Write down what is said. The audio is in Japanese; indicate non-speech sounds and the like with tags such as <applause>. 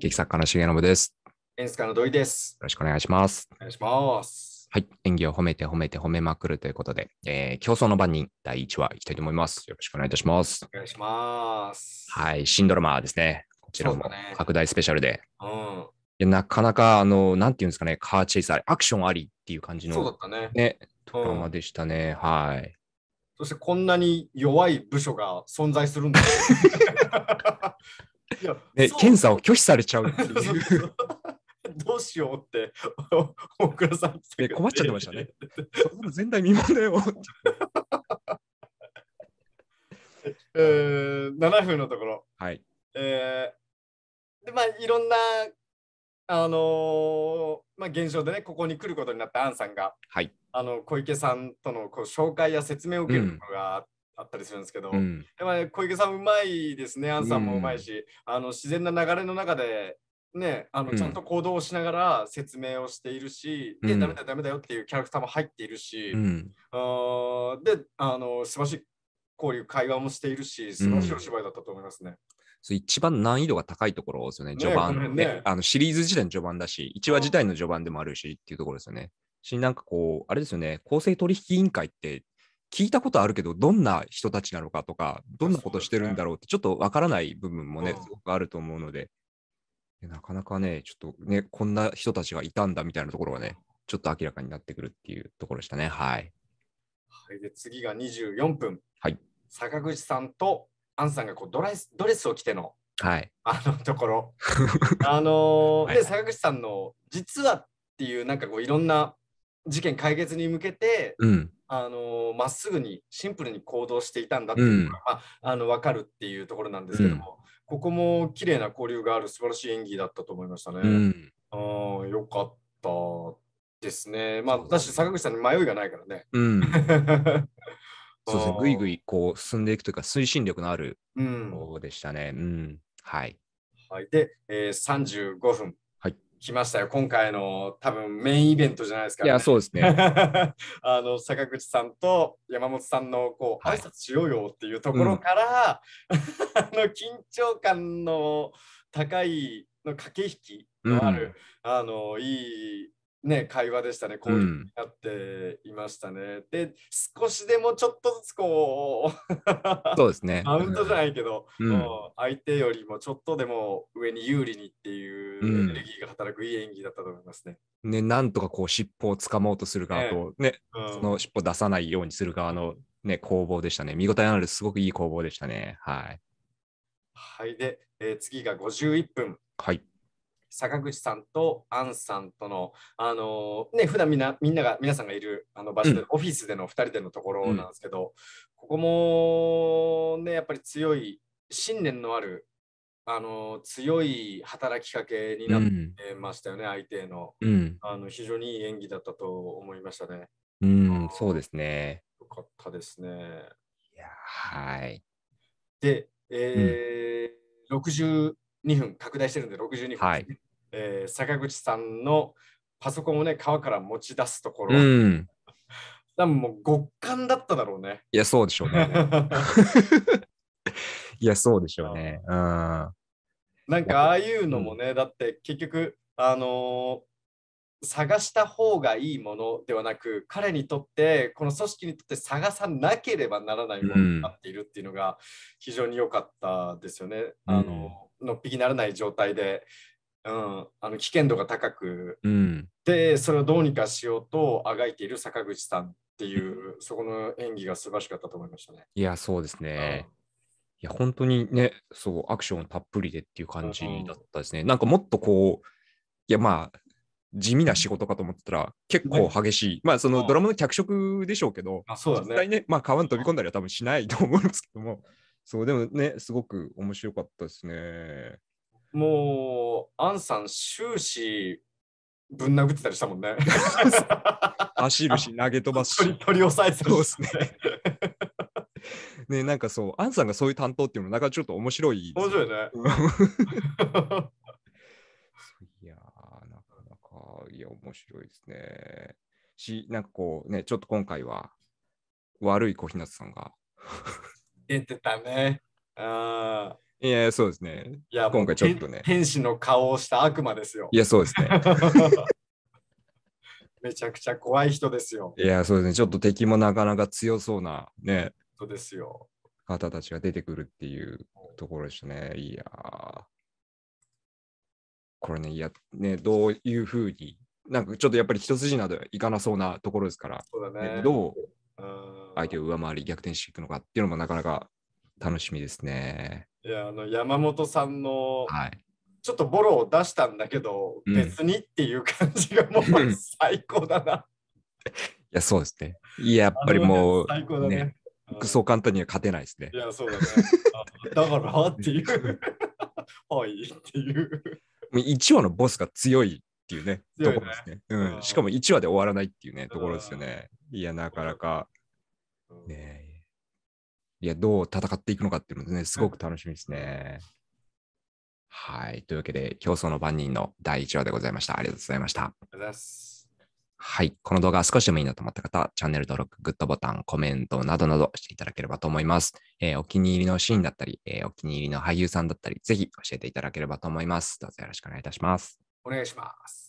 劇作家の重信です。演出家の土井です。よろしくお願いします。お願いします。はい。演技を褒めて褒めて褒めまくるということで、えー、競争の番人第1話いきたいと思います。よろしくお願いいたします。お願いします。はい。新ドラマですね。こちらも拡大スペシャルで。うね、うん。いやなかなか、あの、なんていうんですかね、カーチェイスあり、アクションありっていう感じの、ね、そうだったね。ね、ドラマでしたね。うん、はい。そしてこんなに弱い部署が存在するんだ。<laughs> ね、検査を拒否されちゃうっていう。<laughs> どうしようって、大倉さんって困っちゃってましたね。<laughs> そ前代未聞だよ。えー、7分のところ。はい。えー、で、まあ、いろんな、あのー、まあ、現象でね、ここに来ることになったアンさんが、はい。あの、小池さんとのこう紹介や説明を受けることがあっあったりするんですけど、うん、やっぱ小池さんうまいですね、アンさんもうまいし、うん、あの自然な流れの中で、ね、あのちゃんと行動をしながら説明をしているし、うん、で、ダメだダメだよっていうキャラクターも入っているし、うん、あで、あの素晴らしい交流、会話もしているし、素晴らしいお芝居だったと思いますね。そ一番難易度が高いところですよね、序盤。ね、ね、あのシリーズ自体の序盤だし、1話自体の序盤でもあるしっていうところですよね。し、なんかこう、あれですよね、公正取引委員会って聞いたことあるけど、どんな人たちなのかとか、どんなことしてるんだろうって、ちょっとわからない部分もね、すごくあると思うので、なかなかね、ちょっとね、こんな人たちがいたんだみたいなところがね、ちょっと明らかになってくるっていうところでしたね。はい。はい、で次が24分。はい。坂口さんとアンさんがこうドラドレスを着ての、はい、あのところ。<laughs> あのーはい、で坂口さんの「実は」っていうなんかこういろんな事件解決に向けて、うん、あのまっすぐにシンプルに行動していたんだっていうのが、うん、まあ、あの分かるっていうところなんですけども、うん、ここも綺麗な交流がある素晴らしい演技だったと思いましたね。うん、あよかったですね。まあ私坂口さんに迷いがないからね。うん <laughs> そうですね、ぐいぐいこう進んでいくというか、推進力のある方でしたね。うん、うん、はい、はい、で、えー、35分、来ましたよ。今回の多分メインイベントじゃないですか、ね、いや、そうですね。<laughs> あの、坂口さんと山本さんの、こう、挨拶しようよっていうところから、うん、<laughs> あの、緊張感の高い、の駆け引きのある、うん、あの、いいね、会話でしたね、こういうになっていましたね。うん、で、少しでもちょっとずつこう、<laughs> そうですね。マウントじゃないけど、うん、相手よりもちょっとでも上に有利にっていうエネルギーが働くいい演技だったと思いますね。うん、ね、なんとかこう尻尾をつかもうとする側と、ね、ねその尻尾出さないようにする側の、ね、攻防でしたね。見応えのある、すごくいい攻防でしたね。はい。はい、で、えー、次が51分。はい。坂口さんとアンさんとの、あのー、ね、普段みんな、みんなが、皆さんがいるあの場所で、うん、オフィスでの2人でのところなんですけど、うん、ここもね、やっぱり強い、信念のある、あのー、強い働きかけになってましたよね、うん、相手の、あの。非常にいい演技だったと思いましたね。うん、そうですね。よかったですね。いやはい。で、えーうん、60 2分拡大してるんで62分、ね、はいえー、坂口さんのパソコンをね、川から持ち出すところ。うん。多分もう極寒だっただろうね。いや、そうでしょうね。<laughs> いや、そうでしょうね。うん。なんかああいうのもね、だって結局、あのー探した方がいいものではなく彼にとってこの組織にとって探さなければならないものになっているっていうのが非常に良かったですよね。うん、あののっぴきならない状態で、うん、あの危険度が高く、うん、でそれをどうにかしようとあがいている坂口さんっていうそこの演技が素晴らしかったと思いましたね。いやそうですね。いや本当にね、そう、アクションたっぷりでっていう感じだったですね。なんかもっとこう、いやまあ地味な仕事かと思ってたら、結構激しい。まあ、そのドラマの脚色でしょうけど、あそうだね、絶対ね、まあ、川に飛び込んだりは多分しないと思うんですけども、<laughs> そう、でもね、すごく面白かったですね。もう、アンさん、終始、ぶん殴ってたりしたもんね。<laughs> 走るし、投げ飛ばすし。取り押さえてたりし、ね、<laughs> ね。ねなんかそう、アンさんがそういう担当っていうのは、なんかちょっと面白い、ね。面白いね。いや、面白いですね。し、なんかこうね、ちょっと今回は悪い小日向さんが出てたね。ああ。いや、そうですね。いや、今回ちょっとね。天使の顔をした悪魔ですよ。いや、そうですね。<laughs> めちゃくちゃ怖い人ですよ。いや、そうですね。ちょっと敵もなかなか強そうなね。そうですよ。方たちが出てくるっていうところでしたね。いやこれね、いや、ね、どういうふうに、なんかちょっとやっぱり一筋などいかなそうなところですから、そうだね、ねどう相手を上回り逆転していくのかっていうのもなかなか楽しみですね。いや、あの、山本さんの、はい、ちょっとボロを出したんだけど、うん、別にっていう感じがもう最高だな。いや、そうですね。いや、やっぱりもう、ね、最高だねそう簡単には勝てないですね。いや、そうだね。だからっていう、はいっていう。1話のボスが強いっていうね、ねところですね、うん。しかも1話で終わらないっていうね、ところですよね。いや、なかなか、ねいや、どう戦っていくのかっていうのね、すごく楽しみですね。はい。というわけで、競争の番人の第1話でございました。ありがとうございました。ありがとうございます。はい。この動画少しでもいいなと思った方、チャンネル登録、グッドボタン、コメントなどなどしていただければと思います。えー、お気に入りのシーンだったり、えー、お気に入りの俳優さんだったり、ぜひ教えていただければと思います。どうぞよろしくお願いいたします。お願いします。